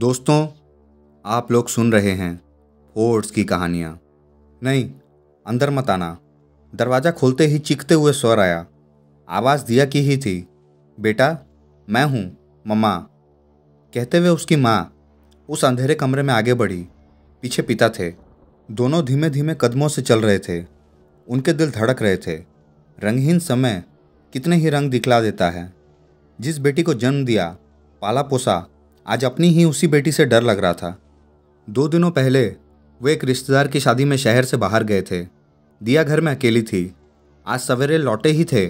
दोस्तों आप लोग सुन रहे हैं फोर्ट्स की कहानियाँ नहीं अंदर मत आना दरवाज़ा खोलते ही चीखते हुए स्वर आया आवाज़ दिया की ही थी बेटा मैं हूँ मम्मा कहते हुए उसकी माँ उस अंधेरे कमरे में आगे बढ़ी पीछे पिता थे दोनों धीमे धीमे कदमों से चल रहे थे उनके दिल धड़क रहे थे रंगहीन समय कितने ही रंग दिखला देता है जिस बेटी को जन्म दिया पाला पोसा आज अपनी ही उसी बेटी से डर लग रहा था दो दिनों पहले वो एक रिश्तेदार की शादी में शहर से बाहर गए थे दिया घर में अकेली थी आज सवेरे लौटे ही थे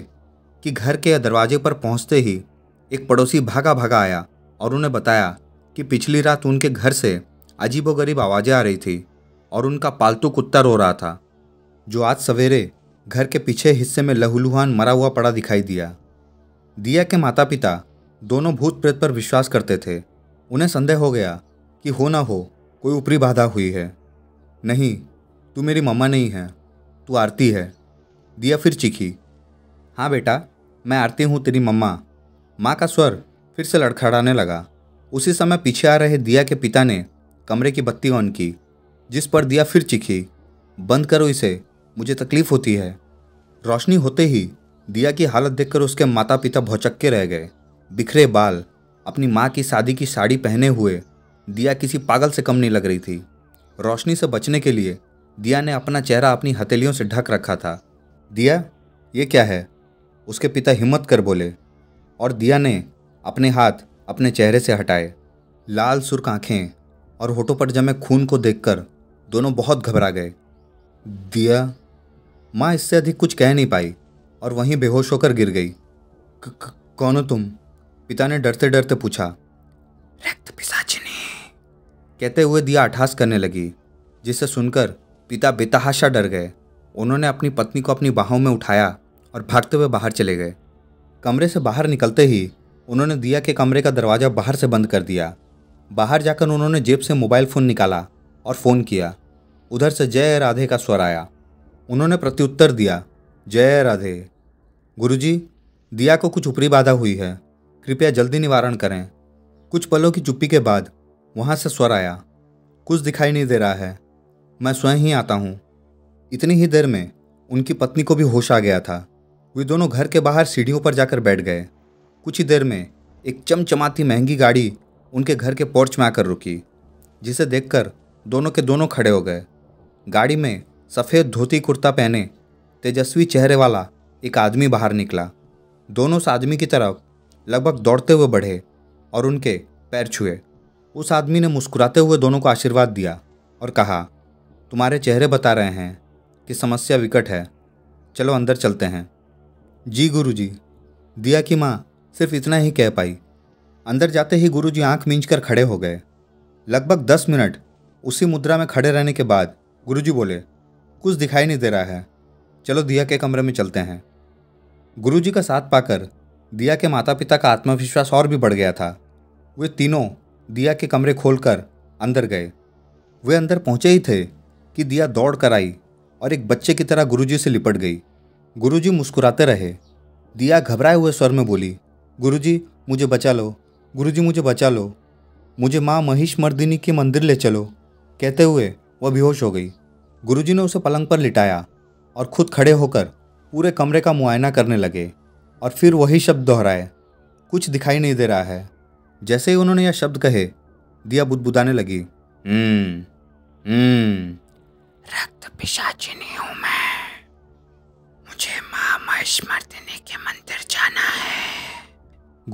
कि घर के दरवाजे पर पहुंचते ही एक पड़ोसी भागा भागा आया और उन्हें बताया कि पिछली रात उनके घर से अजीबोगरीब आवाज़ें आ रही थी और उनका पालतू कुत्ता रो रहा था जो आज सवेरे घर के पीछे हिस्से में लहूलुहान मरा हुआ पड़ा दिखाई दिया दिया के माता पिता दोनों भूत प्रेत पर विश्वास करते थे उन्हें संदेह हो गया कि हो ना हो कोई ऊपरी बाधा हुई है नहीं तू मेरी मम्मा नहीं है तू आरती है दिया फिर चीखी हाँ बेटा मैं आरती हूँ तेरी मम्मा माँ का स्वर फिर से लड़खड़ाने लगा उसी समय पीछे आ रहे दिया के पिता ने कमरे की बत्ती ऑन की जिस पर दिया फिर चिखी बंद करो इसे मुझे तकलीफ होती है रोशनी होते ही दिया की हालत देखकर उसके माता पिता भौचक्के रह गए बिखरे बाल अपनी माँ की शादी की साड़ी पहने हुए दिया किसी पागल से कम नहीं लग रही थी रोशनी से बचने के लिए दिया ने अपना चेहरा अपनी हथेलियों से ढक रखा था दिया ये क्या है उसके पिता हिम्मत कर बोले और दिया ने अपने हाथ अपने चेहरे से हटाए लाल सुर्ख आँखें और होठों पर जमे खून को देखकर दोनों बहुत घबरा गए दिया माँ इससे अधिक कुछ कह नहीं पाई और वहीं बेहोश होकर गिर गई कौन हो तुम पिता ने डरते डरते पूछा रक्त पिसाचिनी कहते हुए दिया अठास करने लगी जिसे सुनकर पिता बेतहाशा डर गए उन्होंने अपनी पत्नी को अपनी बाहों में उठाया और भागते हुए बाहर चले गए कमरे से बाहर निकलते ही उन्होंने दिया के कमरे का दरवाज़ा बाहर से बंद कर दिया बाहर जाकर उन्होंने जेब से मोबाइल फ़ोन निकाला और फ़ोन किया उधर से जय राधे का स्वर आया उन्होंने प्रत्युत्तर दिया जय राधे गुरुजी दिया को कुछ ऊपरी बाधा हुई है कृपया जल्दी निवारण करें कुछ पलों की चुप्पी के बाद वहाँ से स्वर आया कुछ दिखाई नहीं दे रहा है मैं स्वयं ही आता हूँ इतनी ही देर में उनकी पत्नी को भी होश आ गया था वे दोनों घर के बाहर सीढ़ियों पर जाकर बैठ गए कुछ ही देर में एक चमचमाती महंगी गाड़ी उनके घर के पोर्च में आकर रुकी जिसे देखकर दोनों के दोनों खड़े हो गए गाड़ी में सफ़ेद धोती कुर्ता पहने तेजस्वी चेहरे वाला एक आदमी बाहर निकला दोनों उस आदमी की तरफ लगभग दौड़ते हुए बढ़े और उनके पैर छुए उस आदमी ने मुस्कुराते हुए दोनों को आशीर्वाद दिया और कहा तुम्हारे चेहरे बता रहे हैं कि समस्या विकट है चलो अंदर चलते हैं जी गुरुजी दिया की माँ सिर्फ इतना ही कह पाई अंदर जाते ही गुरुजी आँख मींच कर खड़े हो गए लगभग दस मिनट उसी मुद्रा में खड़े रहने के बाद जी बोले कुछ दिखाई नहीं दे रहा है चलो दिया के कमरे में चलते हैं गुरुजी का साथ पाकर दिया के माता पिता का आत्मविश्वास और भी बढ़ गया था वे तीनों दिया के कमरे खोलकर अंदर गए वे अंदर पहुंचे ही थे कि दिया दौड़ कर आई और एक बच्चे की तरह गुरुजी से लिपट गई गुरुजी मुस्कुराते रहे दिया घबराए हुए स्वर में बोली गुरुजी मुझे बचा लो गुरुजी मुझे बचा लो मुझे माँ महिष मर्दिनी के मंदिर ले चलो कहते हुए वह बेहोश हो गई गुरुजी ने उसे पलंग पर लिटाया और खुद खड़े होकर पूरे कमरे का मुआयना करने लगे और फिर वही शब्द दोहराए कुछ दिखाई नहीं दे रहा है जैसे ही उन्होंने यह शब्द कहे दिया बुदबुदाने लगी हम्म हम्म रक्त पिशाचिनी हूं मैं मुझे माँ महेशमर्दिनी के मंदिर जाना है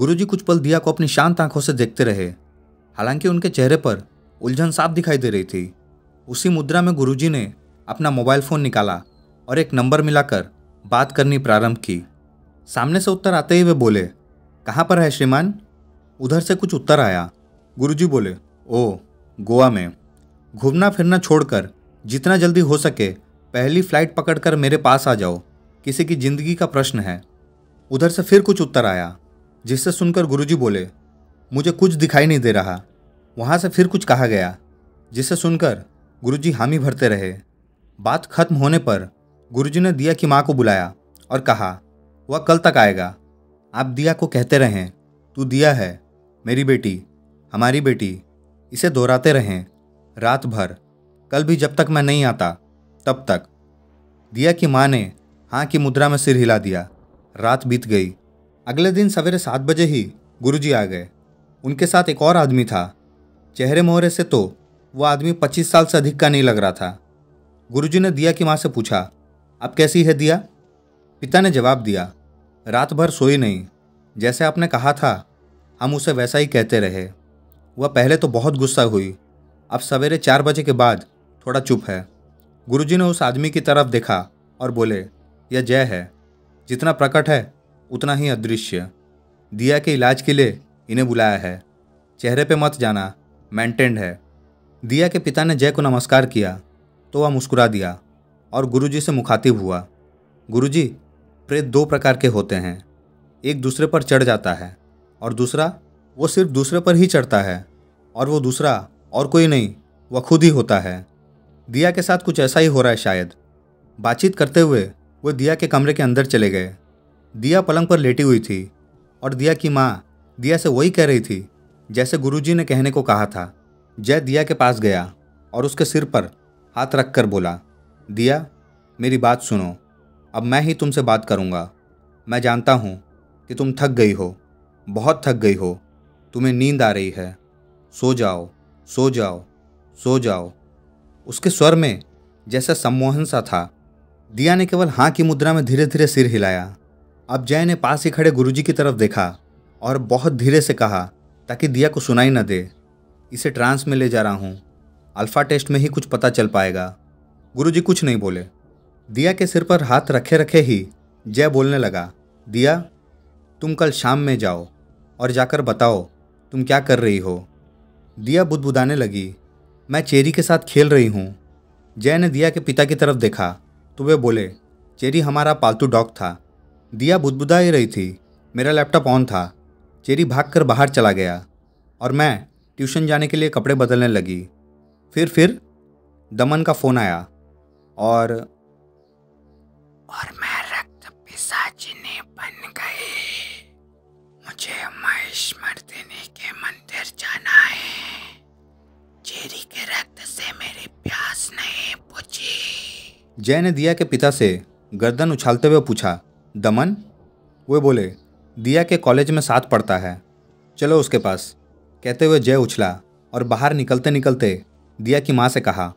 गुरुजी कुछ पल दिया को अपनी शांत आंखों से देखते रहे हालांकि उनके चेहरे पर उलझन साफ दिखाई दे रही थी उसी मुद्रा में गुरुजी ने अपना मोबाइल फ़ोन निकाला और एक नंबर मिलाकर बात करनी प्रारंभ की सामने से उत्तर आते ही वे बोले कहाँ पर है श्रीमान उधर से कुछ उत्तर आया गुरुजी बोले ओ गोवा में घूमना फिरना छोड़कर जितना जल्दी हो सके पहली फ्लाइट पकड़कर मेरे पास आ जाओ किसी की ज़िंदगी का प्रश्न है उधर से फिर कुछ उत्तर आया जिससे सुनकर गुरुजी बोले मुझे कुछ दिखाई नहीं दे रहा वहाँ से फिर कुछ कहा गया जिससे सुनकर गुरुजी हामी भरते रहे बात खत्म होने पर गुरुजी ने दिया की माँ को बुलाया और कहा वह कल तक आएगा आप दिया को कहते रहें तू दिया है मेरी बेटी हमारी बेटी इसे दोहराते रहें रात भर कल भी जब तक मैं नहीं आता तब तक दिया की माँ ने हाँ की मुद्रा में सिर हिला दिया रात बीत गई अगले दिन सवेरे सात बजे ही गुरुजी आ गए उनके साथ एक और आदमी था चेहरे मोहरे से तो वह आदमी पच्चीस साल से अधिक का नहीं लग रहा था गुरुजी ने दिया की माँ से पूछा अब कैसी है दिया पिता ने जवाब दिया रात भर सोई नहीं जैसे आपने कहा था हम उसे वैसा ही कहते रहे वह पहले तो बहुत गुस्सा हुई अब सवेरे चार बजे के बाद थोड़ा चुप है गुरुजी ने उस आदमी की तरफ देखा और बोले यह जय है जितना प्रकट है उतना ही अदृश्य दिया के इलाज के लिए इन्हें बुलाया है चेहरे पे मत जाना मैंटेंड है दिया के पिता ने जय को नमस्कार किया तो वह मुस्कुरा दिया और गुरुजी से मुखातिब हुआ गुरुजी प्रेत दो प्रकार के होते हैं एक दूसरे पर चढ़ जाता है और दूसरा वो सिर्फ दूसरे पर ही चढ़ता है और वो दूसरा और कोई नहीं वह खुद ही होता है दिया के साथ कुछ ऐसा ही हो रहा है शायद बातचीत करते हुए वो दिया के कमरे के अंदर चले गए दिया पलंग पर लेटी हुई थी और दिया की माँ दिया से वही कह रही थी जैसे गुरुजी ने कहने को कहा था जय दिया के पास गया और उसके सिर पर हाथ रख कर बोला दिया मेरी बात सुनो अब मैं ही तुमसे बात करूँगा मैं जानता हूँ कि तुम थक गई हो बहुत थक गई हो तुम्हें नींद आ रही है सो जाओ सो जाओ सो जाओ उसके स्वर में जैसा सम्मोहन सा था दिया ने केवल हाँ की मुद्रा में धीरे धीरे सिर हिलाया अब जय ने पास ही खड़े गुरुजी की तरफ देखा और बहुत धीरे से कहा ताकि दिया को सुनाई न दे इसे ट्रांस में ले जा रहा हूँ अल्फ़ा टेस्ट में ही कुछ पता चल पाएगा गुरुजी कुछ नहीं बोले दिया के सिर पर हाथ रखे रखे ही जय बोलने लगा दिया तुम कल शाम में जाओ और जाकर बताओ तुम क्या कर रही हो दिया बुदबुदाने लगी मैं चेरी के साथ खेल रही हूँ जय ने दिया के पिता की तरफ देखा तो वे बोले चेरी हमारा पालतू डॉग था दिया बुदबुदा ही रही थी मेरा लैपटॉप ऑन था चेरी कर बाहर चला गया और मैं ट्यूशन जाने के लिए कपड़े बदलने लगी फिर फिर दमन का फ़ोन आया और और मैं रक्त पिशाचिनी बन गई मुझे मर्दिनी के मंदिर जाना है चेरी के रक्त से मेरी प्यास नहीं बुझी जय ने दिया के पिता से गर्दन उछालते हुए पूछा दमन वे बोले दिया के कॉलेज में साथ पढ़ता है चलो उसके पास कहते हुए जय उछला और बाहर निकलते निकलते दिया की माँ से कहा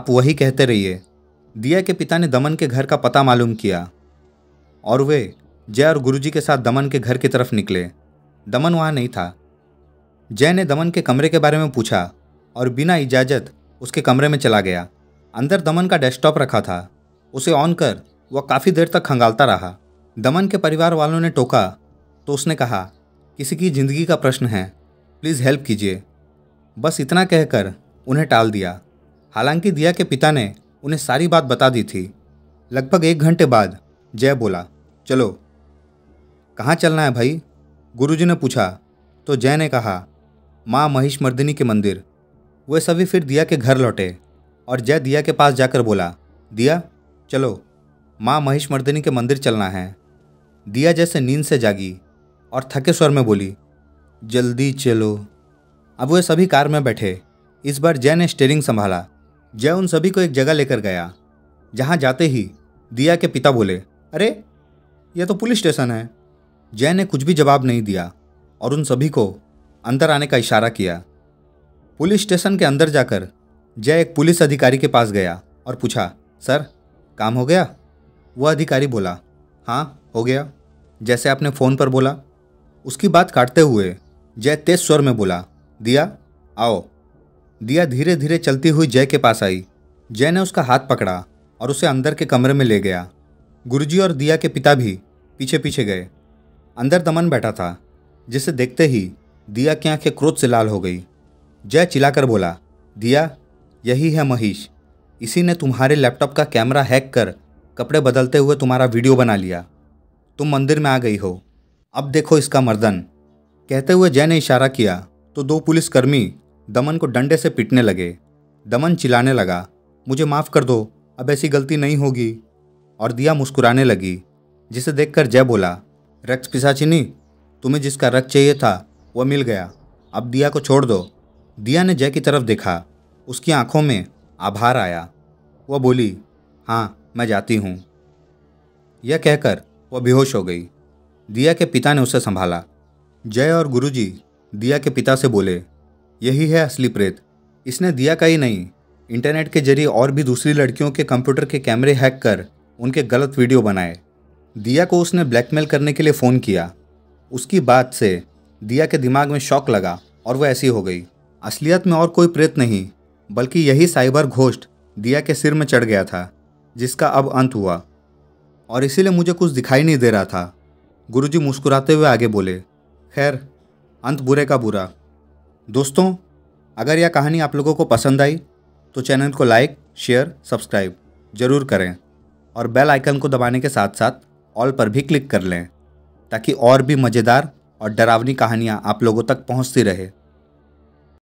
आप वही कहते रहिए दिया के पिता ने दमन के घर का पता मालूम किया और वे जय और गुरुजी के साथ दमन के घर की तरफ निकले दमन वहाँ नहीं था जय ने दमन के कमरे के बारे में पूछा और बिना इजाज़त उसके कमरे में चला गया अंदर दमन का डेस्कटॉप रखा था उसे ऑन कर वह काफ़ी देर तक खंगालता रहा दमन के परिवार वालों ने टोका तो उसने कहा किसी की ज़िंदगी का प्रश्न है प्लीज़ हेल्प कीजिए बस इतना कहकर उन्हें टाल दिया हालांकि दिया के पिता ने उन्हें सारी बात बता दी थी लगभग एक घंटे बाद जय बोला चलो कहाँ चलना है भाई गुरुजी ने पूछा तो जय ने कहा माँ महिष मर्दिनी के मंदिर वे सभी फिर दिया के घर लौटे और जय दिया के पास जाकर बोला दिया चलो माँ महिष मर्दिनी के मंदिर चलना है दिया जैसे नींद से जागी और थके स्वर में बोली जल्दी चलो अब वे सभी कार में बैठे इस बार जय ने स्टेयरिंग संभाला जय उन सभी को एक जगह लेकर गया जहाँ जाते ही दिया के पिता बोले अरे यह तो पुलिस स्टेशन है जय ने कुछ भी जवाब नहीं दिया और उन सभी को अंदर आने का इशारा किया पुलिस स्टेशन के अंदर जाकर जय एक पुलिस अधिकारी के पास गया और पूछा सर काम हो गया वह अधिकारी बोला हाँ हो गया जैसे आपने फ़ोन पर बोला उसकी बात काटते हुए जय तेज स्वर में बोला दिया आओ दिया धीरे धीरे चलती हुई जय के पास आई जय ने उसका हाथ पकड़ा और उसे अंदर के कमरे में ले गया गुरुजी और दिया के पिता भी पीछे पीछे गए अंदर दमन बैठा था जिसे देखते ही दिया की आंखें क्रोध से लाल हो गई जय चिल्लाकर बोला दिया यही है महेश इसी ने तुम्हारे लैपटॉप का कैमरा हैक कर कपड़े बदलते हुए तुम्हारा वीडियो बना लिया तुम मंदिर में आ गई हो अब देखो इसका मर्दन कहते हुए जय ने इशारा किया तो दो पुलिसकर्मी दमन को डंडे से पीटने लगे दमन चिल्लाने लगा मुझे माफ़ कर दो अब ऐसी गलती नहीं होगी और दिया मुस्कुराने लगी जिसे देखकर जय बोला रक्त पिसाचिनी तुम्हें जिसका रक्त चाहिए था वह मिल गया अब दिया को छोड़ दो दिया ने जय की तरफ देखा उसकी आंखों में आभार आया वह बोली हाँ मैं जाती हूँ यह कहकर वह बेहोश हो गई दिया के पिता ने उसे संभाला जय और गुरुजी दिया के पिता से बोले यही है असली प्रेत इसने दिया का ही नहीं इंटरनेट के जरिए और भी दूसरी लड़कियों के कंप्यूटर के कैमरे हैक कर उनके गलत वीडियो बनाए दिया को उसने ब्लैकमेल करने के लिए फ़ोन किया उसकी बात से दिया के दिमाग में शौक लगा और वह ऐसी हो गई असलियत में और कोई प्रेत नहीं बल्कि यही साइबर घोष्ट दिया के सिर में चढ़ गया था जिसका अब अंत हुआ और इसीलिए मुझे कुछ दिखाई नहीं दे रहा था गुरुजी मुस्कुराते हुए आगे बोले खैर अंत बुरे का बुरा दोस्तों अगर यह कहानी आप लोगों को पसंद आई तो चैनल को लाइक शेयर सब्सक्राइब ज़रूर करें और बेल आइकन को दबाने के साथ साथ ऑल पर भी क्लिक कर लें ताकि और भी मज़ेदार और डरावनी कहानियाँ आप लोगों तक पहुँचती रहे